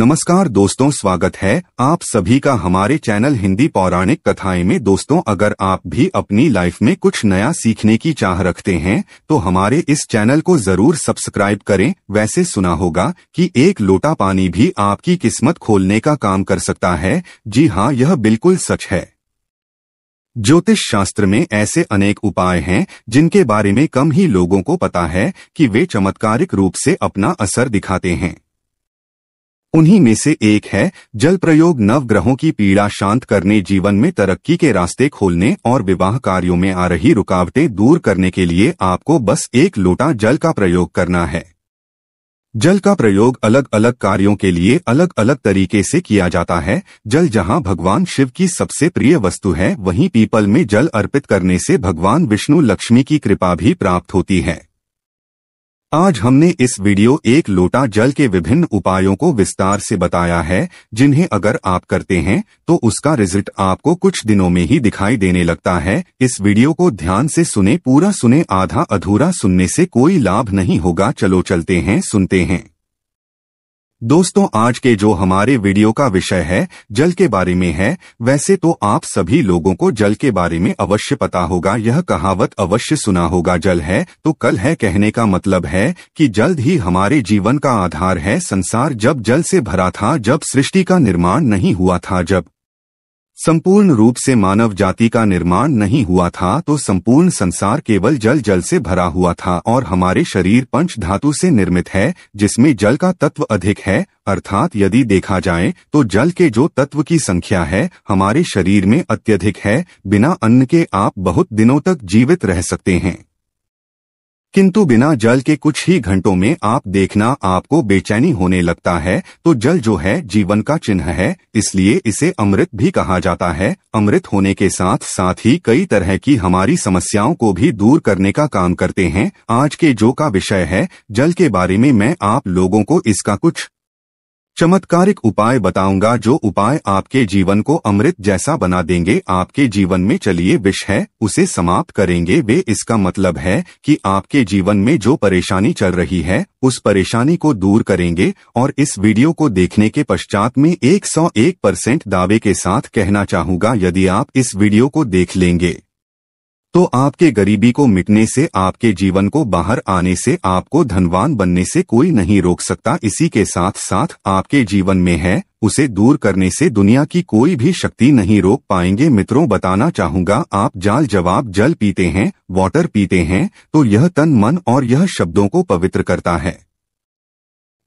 नमस्कार दोस्तों स्वागत है आप सभी का हमारे चैनल हिंदी पौराणिक कथाएं में दोस्तों अगर आप भी अपनी लाइफ में कुछ नया सीखने की चाह रखते हैं तो हमारे इस चैनल को जरूर सब्सक्राइब करें वैसे सुना होगा कि एक लोटा पानी भी आपकी किस्मत खोलने का काम कर सकता है जी हाँ यह बिल्कुल सच है ज्योतिष शास्त्र में ऐसे अनेक उपाय हैं जिनके बारे में कम ही लोगों को पता है कि वे चमत्कारिक रूप से अपना असर दिखाते हैं उन्हीं में से एक है जल प्रयोग नव ग्रहों की पीड़ा शांत करने जीवन में तरक्की के रास्ते खोलने और विवाह कार्यों में आ रही रुकावटें दूर करने के लिए आपको बस एक लोटा जल का प्रयोग करना है जल का प्रयोग अलग अलग कार्यों के लिए अलग अलग तरीके से किया जाता है जल जहां भगवान शिव की सबसे प्रिय वस्तु है वहीं पीपल में जल अर्पित करने से भगवान विष्णु लक्ष्मी की कृपा भी प्राप्त होती है आज हमने इस वीडियो एक लोटा जल के विभिन्न उपायों को विस्तार से बताया है जिन्हें अगर आप करते हैं तो उसका रिजल्ट आपको कुछ दिनों में ही दिखाई देने लगता है इस वीडियो को ध्यान से सुने पूरा सुने आधा अधूरा सुनने से कोई लाभ नहीं होगा चलो चलते हैं सुनते हैं दोस्तों आज के जो हमारे वीडियो का विषय है जल के बारे में है वैसे तो आप सभी लोगों को जल के बारे में अवश्य पता होगा यह कहावत अवश्य सुना होगा जल है तो कल है कहने का मतलब है कि जल्द ही हमारे जीवन का आधार है संसार जब जल से भरा था जब सृष्टि का निर्माण नहीं हुआ था जब संपूर्ण रूप से मानव जाति का निर्माण नहीं हुआ था तो संपूर्ण संसार केवल जल जल से भरा हुआ था और हमारे शरीर पंच धातु से निर्मित है जिसमें जल का तत्व अधिक है अर्थात यदि देखा जाए तो जल के जो तत्व की संख्या है हमारे शरीर में अत्यधिक है बिना अन्न के आप बहुत दिनों तक जीवित रह सकते हैं किंतु बिना जल के कुछ ही घंटों में आप देखना आपको बेचैनी होने लगता है तो जल जो है जीवन का चिन्ह है इसलिए इसे अमृत भी कहा जाता है अमृत होने के साथ साथ ही कई तरह की हमारी समस्याओं को भी दूर करने का काम करते हैं आज के जो का विषय है जल के बारे में मैं आप लोगों को इसका कुछ चमत्कारिक उपाय बताऊंगा जो उपाय आपके जीवन को अमृत जैसा बना देंगे आपके जीवन में चलिए विष है उसे समाप्त करेंगे वे इसका मतलब है कि आपके जीवन में जो परेशानी चल रही है उस परेशानी को दूर करेंगे और इस वीडियो को देखने के पश्चात में 101 परसेंट दावे के साथ कहना चाहूंगा यदि आप इस वीडियो को देख लेंगे तो आपके गरीबी को मिटने से आपके जीवन को बाहर आने से आपको धनवान बनने से कोई नहीं रोक सकता इसी के साथ साथ आपके जीवन में है उसे दूर करने से दुनिया की कोई भी शक्ति नहीं रोक पाएंगे मित्रों बताना चाहूंगा आप जाल जवाब जल पीते हैं वाटर पीते हैं तो यह तन मन और यह शब्दों को पवित्र करता है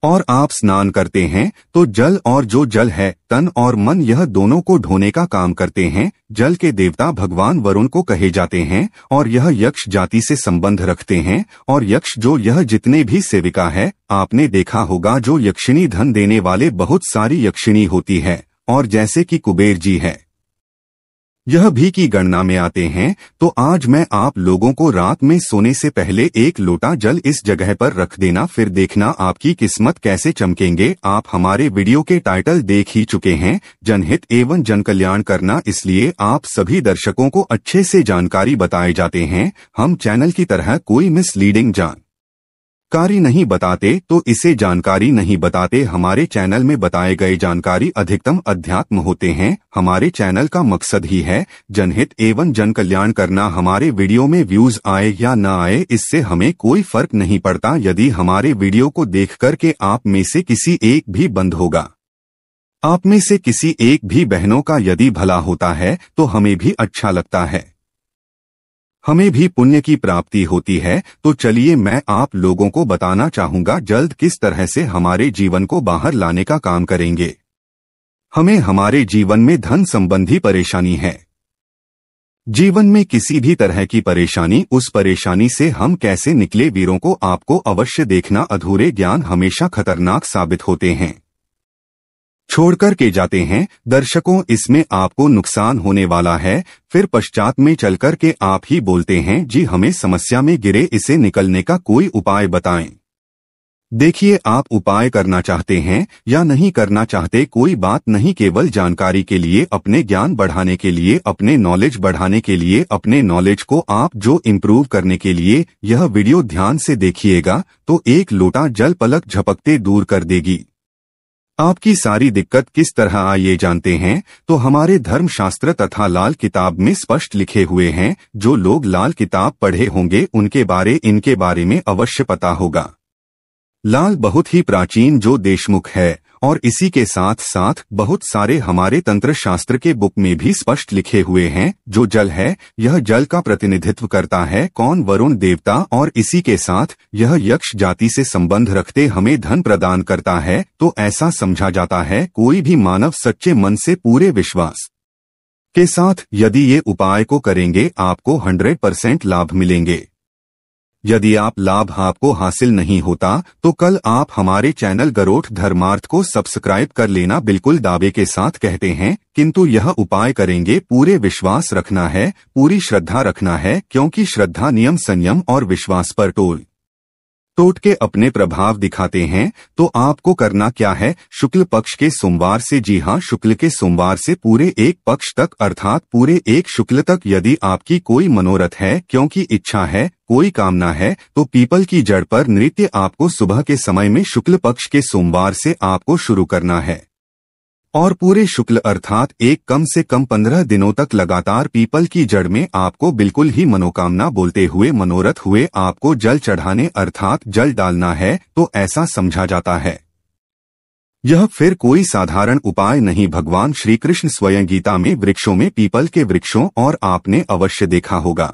और आप स्नान करते हैं तो जल और जो जल है तन और मन यह दोनों को ढोने का काम करते हैं जल के देवता भगवान वरुण को कहे जाते हैं और यह यक्ष जाति से संबंध रखते हैं और यक्ष जो यह जितने भी सेविका है आपने देखा होगा जो यक्षिणी धन देने वाले बहुत सारी यक्षिणी होती है और जैसे कि कुबेर जी है यह भी की गणना में आते हैं तो आज मैं आप लोगों को रात में सोने से पहले एक लोटा जल इस जगह पर रख देना फिर देखना आपकी किस्मत कैसे चमकेंगे आप हमारे वीडियो के टाइटल देख ही चुके हैं जनहित एवं जनकल्याण करना इसलिए आप सभी दर्शकों को अच्छे से जानकारी बताए जाते हैं हम चैनल की तरह कोई मिसलीडिंग जान जानकारी नहीं बताते तो इसे जानकारी नहीं बताते हमारे चैनल में बताए गए जानकारी अधिकतम अध्यात्म होते हैं हमारे चैनल का मकसद ही है जनहित एवं जन कल्याण करना हमारे वीडियो में व्यूज आए या न आए इससे हमें कोई फर्क नहीं पड़ता यदि हमारे वीडियो को देख करके आप में से किसी एक भी बंद होगा आप में से किसी एक भी बहनों का यदि भला होता है तो हमें भी अच्छा लगता है हमें भी पुण्य की प्राप्ति होती है तो चलिए मैं आप लोगों को बताना चाहूंगा जल्द किस तरह से हमारे जीवन को बाहर लाने का काम करेंगे हमें हमारे जीवन में धन संबंधी परेशानी है जीवन में किसी भी तरह की परेशानी उस परेशानी से हम कैसे निकले वीरों को आपको अवश्य देखना अधूरे ज्ञान हमेशा खतरनाक साबित होते हैं छोड़कर के जाते हैं दर्शकों इसमें आपको नुकसान होने वाला है फिर पश्चात में चलकर के आप ही बोलते हैं जी हमें समस्या में गिरे इसे निकलने का कोई उपाय बताएं देखिए आप उपाय करना चाहते हैं या नहीं करना चाहते कोई बात नहीं केवल जानकारी के लिए अपने ज्ञान बढ़ाने के लिए अपने नॉलेज बढ़ाने के लिए अपने नॉलेज को आप जो इम्प्रूव करने के लिए यह वीडियो ध्यान से देखिएगा तो एक लोटा जल पलक झपकते दूर कर देगी आपकी सारी दिक्कत किस तरह आइए जानते हैं तो हमारे धर्मशास्त्र तथा लाल किताब में स्पष्ट लिखे हुए हैं जो लोग लाल किताब पढ़े होंगे उनके बारे इनके बारे में अवश्य पता होगा लाल बहुत ही प्राचीन जो देशमुख है और इसी के साथ साथ बहुत सारे हमारे तंत्र शास्त्र के बुक में भी स्पष्ट लिखे हुए हैं जो जल है यह जल का प्रतिनिधित्व करता है कौन वरुण देवता और इसी के साथ यह यक्ष जाति से संबंध रखते हमें धन प्रदान करता है तो ऐसा समझा जाता है कोई भी मानव सच्चे मन से पूरे विश्वास के साथ यदि ये उपाय को करेंगे आपको 100 परसेंट लाभ मिलेंगे यदि आप लाभ आपको हासिल नहीं होता तो कल आप हमारे चैनल गरोठ धर्मार्थ को सब्सक्राइब कर लेना बिल्कुल दावे के साथ कहते हैं किंतु यह उपाय करेंगे पूरे विश्वास रखना है पूरी श्रद्धा रखना है क्योंकि श्रद्धा नियम संयम और विश्वास पर टोल टोट के अपने प्रभाव दिखाते हैं तो आपको करना क्या है शुक्ल पक्ष के सोमवार से जी हाँ शुक्ल के सोमवार से पूरे एक पक्ष तक अर्थात पूरे एक शुक्ल तक यदि आपकी कोई मनोरथ है क्योंकि इच्छा है कोई कामना है तो पीपल की जड़ पर नृत्य आपको सुबह के समय में शुक्ल पक्ष के सोमवार से आपको शुरू करना है और पूरे शुक्ल अर्थात एक कम से कम पंद्रह दिनों तक लगातार पीपल की जड़ में आपको बिल्कुल ही मनोकामना बोलते हुए मनोरथ हुए आपको जल चढ़ाने अर्थात जल डालना है तो ऐसा समझा जाता है यह फिर कोई साधारण उपाय नहीं भगवान श्रीकृष्ण स्वयं गीता में वृक्षों में पीपल के वृक्षों और आपने अवश्य देखा होगा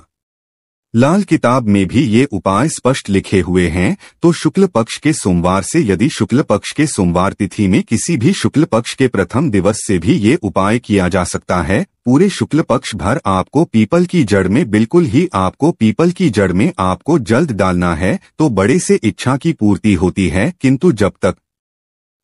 लाल किताब में भी ये उपाय स्पष्ट लिखे हुए हैं तो शुक्ल पक्ष के सोमवार से यदि शुक्ल पक्ष के सोमवार तिथि में किसी भी शुक्ल पक्ष के प्रथम दिवस से भी ये उपाय किया जा सकता है पूरे शुक्ल पक्ष भर आपको पीपल की जड़ में बिल्कुल ही आपको पीपल की जड़ में आपको जल्द डालना है तो बड़े से इच्छा की पूर्ति होती है किंतु जब तक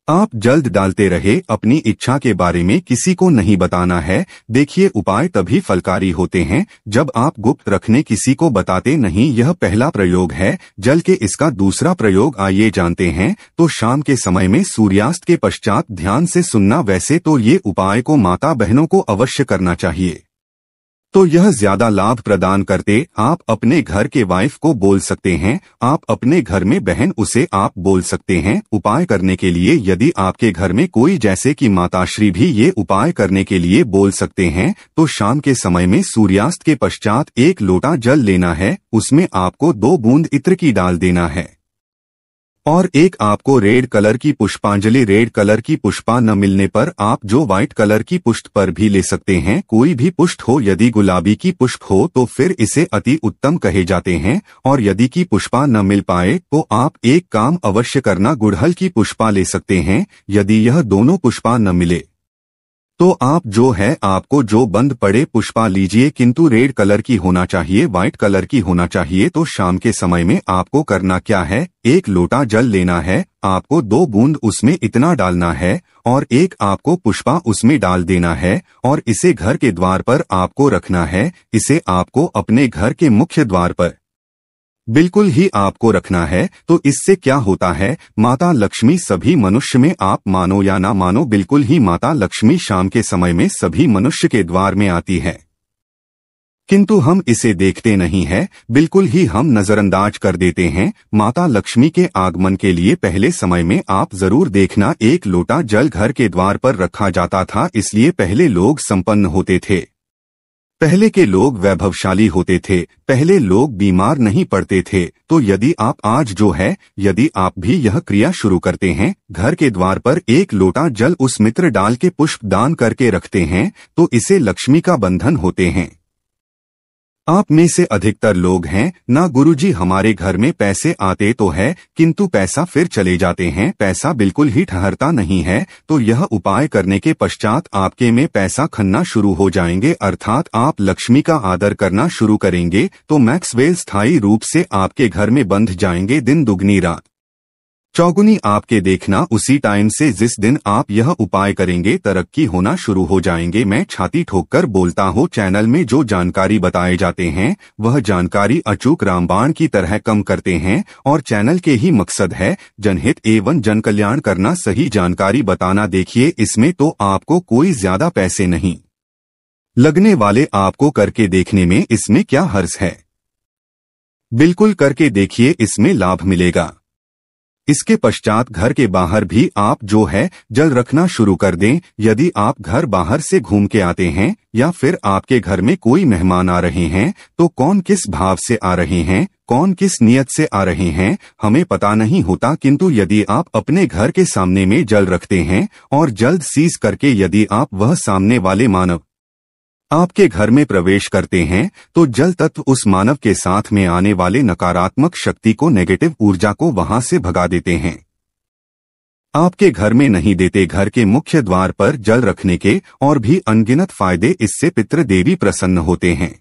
आप जल्द डालते रहे अपनी इच्छा के बारे में किसी को नहीं बताना है देखिए उपाय तभी फलकारी होते हैं जब आप गुप्त रखने किसी को बताते नहीं यह पहला प्रयोग है जल के इसका दूसरा प्रयोग आइए जानते हैं तो शाम के समय में सूर्यास्त के पश्चात ध्यान से सुनना वैसे तो ये उपाय को माता बहनों को अवश्य करना चाहिए तो यह ज्यादा लाभ प्रदान करते आप अपने घर के वाइफ को बोल सकते हैं आप अपने घर में बहन उसे आप बोल सकते हैं उपाय करने के लिए यदि आपके घर में कोई जैसे कि माताश्री भी ये उपाय करने के लिए बोल सकते हैं तो शाम के समय में सूर्यास्त के पश्चात एक लोटा जल लेना है उसमें आपको दो बूंद इत्र की डाल देना है और एक आपको रेड कलर की पुष्पांजलि रेड कलर की पुष्पा न मिलने पर आप जो व्हाइट कलर की पुष्ट पर भी ले सकते हैं कोई भी पुष्ट हो यदि गुलाबी की पुष्प हो तो फिर इसे अति उत्तम कहे जाते हैं और यदि की पुष्पा न मिल पाए तो आप एक काम अवश्य करना गुड़हल की पुष्पा ले सकते हैं यदि यह दोनों पुष्पा न मिले तो आप जो है आपको जो बंद पड़े पुष्पा लीजिए किंतु रेड कलर की होना चाहिए व्हाइट कलर की होना चाहिए तो शाम के समय में आपको करना क्या है एक लोटा जल लेना है आपको दो बूंद उसमें इतना डालना है और एक आपको पुष्पा उसमें डाल देना है और इसे घर के द्वार पर आपको रखना है इसे आपको अपने घर के मुख्य द्वार पर बिल्कुल ही आपको रखना है तो इससे क्या होता है माता लक्ष्मी सभी मनुष्य में आप मानो या ना मानो बिल्कुल ही माता लक्ष्मी शाम के समय में सभी मनुष्य के द्वार में आती है किंतु हम इसे देखते नहीं है बिल्कुल ही हम नजरअंदाज कर देते हैं माता लक्ष्मी के आगमन के लिए पहले समय में आप जरूर देखना एक लोटा जल घर के द्वार पर रखा जाता था इसलिए पहले लोग संपन्न होते थे पहले के लोग वैभवशाली होते थे पहले लोग बीमार नहीं पड़ते थे तो यदि आप आज जो है यदि आप भी यह क्रिया शुरू करते हैं घर के द्वार पर एक लोटा जल उस मित्र डाल के पुष्प दान करके रखते हैं तो इसे लक्ष्मी का बंधन होते हैं आप में से अधिकतर लोग हैं ना गुरुजी हमारे घर में पैसे आते तो है किंतु पैसा फिर चले जाते हैं पैसा बिल्कुल ही ठहरता नहीं है तो यह उपाय करने के पश्चात आपके में पैसा खनना शुरू हो जाएंगे अर्थात आप लक्ष्मी का आदर करना शुरू करेंगे तो मैक्सवेल स्थायी रूप से आपके घर में बंध जाएंगे दिन दुगनी रात चौगुनी आपके देखना उसी टाइम से जिस दिन आप यह उपाय करेंगे तरक्की होना शुरू हो जाएंगे मैं छाती ठोककर बोलता हूँ चैनल में जो जानकारी बताए जाते हैं वह जानकारी अचूक रामबाण की तरह कम करते हैं और चैनल के ही मकसद है जनहित एवं जन कल्याण करना सही जानकारी बताना देखिए इसमें तो आपको कोई ज्यादा पैसे नहीं लगने वाले आपको करके देखने में इसमें क्या हर्ष है बिल्कुल करके देखिए इसमें लाभ मिलेगा इसके पश्चात घर के बाहर भी आप जो है जल रखना शुरू कर दें यदि आप घर बाहर से घूम के आते हैं या फिर आपके घर में कोई मेहमान आ रहे हैं तो कौन किस भाव से आ रहे हैं कौन किस नियत से आ रहे हैं हमें पता नहीं होता किंतु यदि आप अपने घर के सामने में जल रखते हैं और जल्द सीज करके यदि आप वह सामने वाले मानव आपके घर में प्रवेश करते हैं तो जल तत्व उस मानव के साथ में आने वाले नकारात्मक शक्ति को नेगेटिव ऊर्जा को वहां से भगा देते हैं आपके घर में नहीं देते घर के मुख्य द्वार पर जल रखने के और भी अनगिनत फायदे इससे पितृ देवी प्रसन्न होते हैं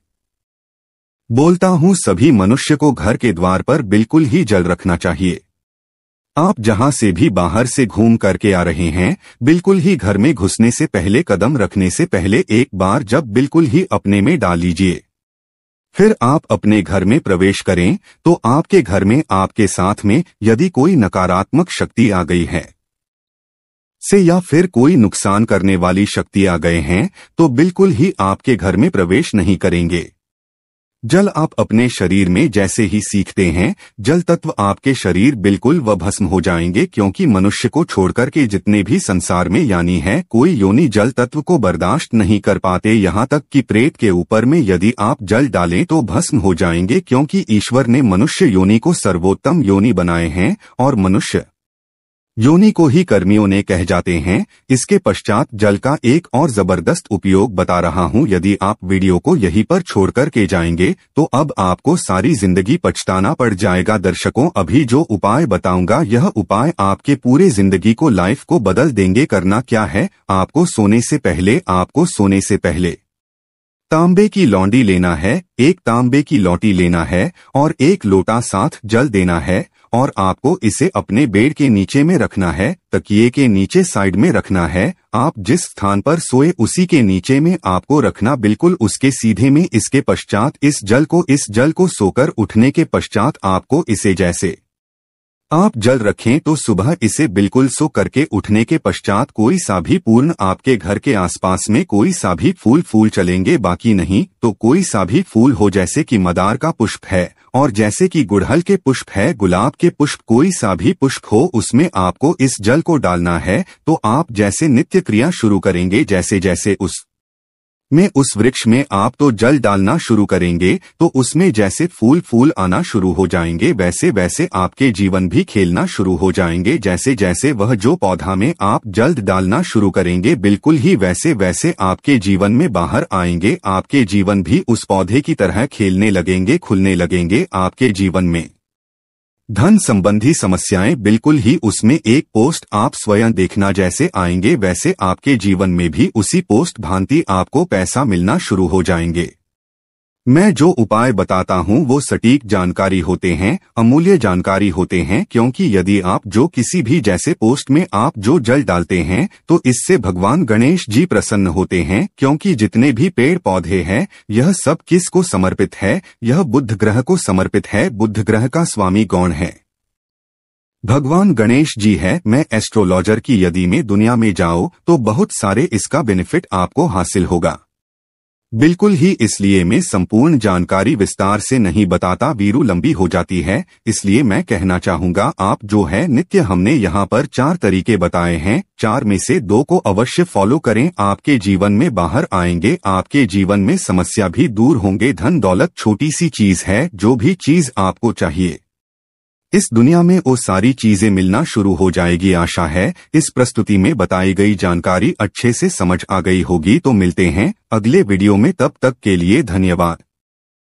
बोलता हूं सभी मनुष्य को घर के द्वार पर बिल्कुल ही जल रखना चाहिए आप जहां से भी बाहर से घूम करके आ रहे हैं बिल्कुल ही घर में घुसने से पहले कदम रखने से पहले एक बार जब बिल्कुल ही अपने में डाल लीजिए फिर आप अपने घर में प्रवेश करें तो आपके घर में आपके साथ में यदि कोई नकारात्मक शक्ति आ गई है से या फिर कोई नुकसान करने वाली शक्ति आ गए हैं तो बिल्कुल ही आपके घर में प्रवेश नहीं करेंगे जल आप अपने शरीर में जैसे ही सीखते हैं जल तत्व आपके शरीर बिल्कुल व भस्म हो जाएंगे क्योंकि मनुष्य को छोड़कर के जितने भी संसार में यानी है कोई योनि जल तत्व को बर्दाश्त नहीं कर पाते यहाँ तक कि प्रेत के ऊपर में यदि आप जल डालें तो भस्म हो जाएंगे क्योंकि ईश्वर ने मनुष्य योनि को सर्वोत्तम योनि बनाए हैं और मनुष्य योनि को ही कर्मियों ने कह जाते हैं इसके पश्चात जल का एक और जबरदस्त उपयोग बता रहा हूं यदि आप वीडियो को यहीं पर छोड़कर के जाएंगे तो अब आपको सारी जिंदगी पछताना पड़ जाएगा दर्शकों अभी जो उपाय बताऊंगा यह उपाय आपके पूरे जिंदगी को लाइफ को बदल देंगे करना क्या है आपको सोने से पहले आपको सोने से पहले तांबे की लौंडी लेना है एक तांबे की लौटी लेना है और एक लोटा साथ जल देना है और आपको इसे अपने बेड के नीचे में रखना है तकिए के नीचे साइड में रखना है आप जिस स्थान पर सोए उसी के नीचे में आपको रखना बिल्कुल उसके सीधे में इसके पश्चात इस जल को इस जल को सोकर उठने के पश्चात आपको इसे जैसे आप जल रखें तो सुबह इसे बिल्कुल सो करके उठने के पश्चात कोई सा भी पूर्ण आपके घर के आसपास में कोई सा भी फूल फूल चलेंगे बाकी नहीं तो कोई सा भी फूल हो जैसे कि मदार का पुष्प है और जैसे कि गुड़हल के पुष्प है गुलाब के पुष्प कोई सा भी पुष्प हो उसमें आपको इस जल को डालना है तो आप जैसे नित्य क्रिया शुरू करेंगे जैसे जैसे उस में उस वृक्ष में आप तो जल डालना शुरू करेंगे तो उसमें जैसे फूल फूल आना शुरू हो जाएंगे वैसे वैसे आपके जीवन भी खेलना शुरू हो जाएंगे जैसे जैसे वह जो पौधा में आप जल्द डालना शुरू करेंगे बिल्कुल ही वैसे वैसे आपके जीवन में बाहर आएंगे आपके जीवन भी उस पौधे की तरह खेलने लगेंगे खुलने लगेंगे आपके जीवन में धन संबंधी समस्याएं बिल्कुल ही उसमें एक पोस्ट आप स्वयं देखना जैसे आएंगे वैसे आपके जीवन में भी उसी पोस्ट भांति आपको पैसा मिलना शुरू हो जाएंगे मैं जो उपाय बताता हूँ वो सटीक जानकारी होते हैं अमूल्य जानकारी होते हैं क्योंकि यदि आप जो किसी भी जैसे पोस्ट में आप जो जल डालते हैं तो इससे भगवान गणेश जी प्रसन्न होते हैं क्योंकि जितने भी पेड़ पौधे हैं यह सब किस को समर्पित है यह बुद्ध ग्रह को समर्पित है बुद्ध ग्रह का स्वामी गौण है भगवान गणेश जी है मैं एस्ट्रोलॉजर की यदि में दुनिया में जाओ तो बहुत सारे इसका बेनिफिट आपको हासिल होगा बिल्कुल ही इसलिए मैं संपूर्ण जानकारी विस्तार से नहीं बताता वीरू लंबी हो जाती है इसलिए मैं कहना चाहूंगा आप जो है नित्य हमने यहाँ पर चार तरीके बताए हैं चार में से दो को अवश्य फॉलो करें आपके जीवन में बाहर आएंगे आपके जीवन में समस्या भी दूर होंगे धन दौलत छोटी सी चीज है जो भी चीज आपको चाहिए इस दुनिया में वो सारी चीजें मिलना शुरू हो जाएगी आशा है इस प्रस्तुति में बताई गई जानकारी अच्छे से समझ आ गई होगी तो मिलते हैं अगले वीडियो में तब तक के लिए धन्यवाद